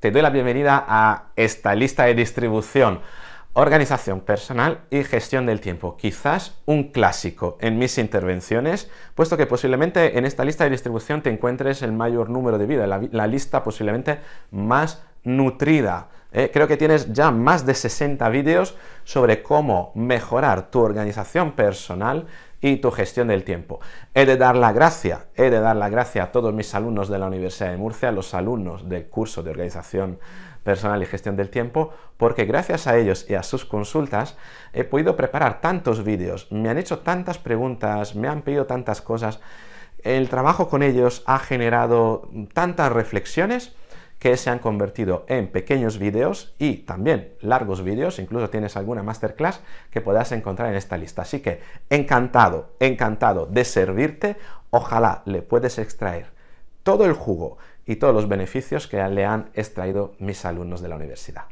Te doy la bienvenida a esta lista de distribución, organización personal y gestión del tiempo, quizás un clásico en mis intervenciones, puesto que posiblemente en esta lista de distribución te encuentres el mayor número de vida, la, la lista posiblemente más nutrida. Eh, creo que tienes ya más de 60 vídeos sobre cómo mejorar tu organización personal y tu gestión del tiempo. He de dar la gracia, he de dar la gracia a todos mis alumnos de la Universidad de Murcia, los alumnos del curso de organización personal y gestión del tiempo, porque gracias a ellos y a sus consultas he podido preparar tantos vídeos, me han hecho tantas preguntas, me han pedido tantas cosas, el trabajo con ellos ha generado tantas reflexiones que se han convertido en pequeños vídeos y también largos vídeos, incluso tienes alguna masterclass que puedas encontrar en esta lista. Así que encantado, encantado de servirte, ojalá le puedes extraer todo el jugo y todos los beneficios que le han extraído mis alumnos de la universidad.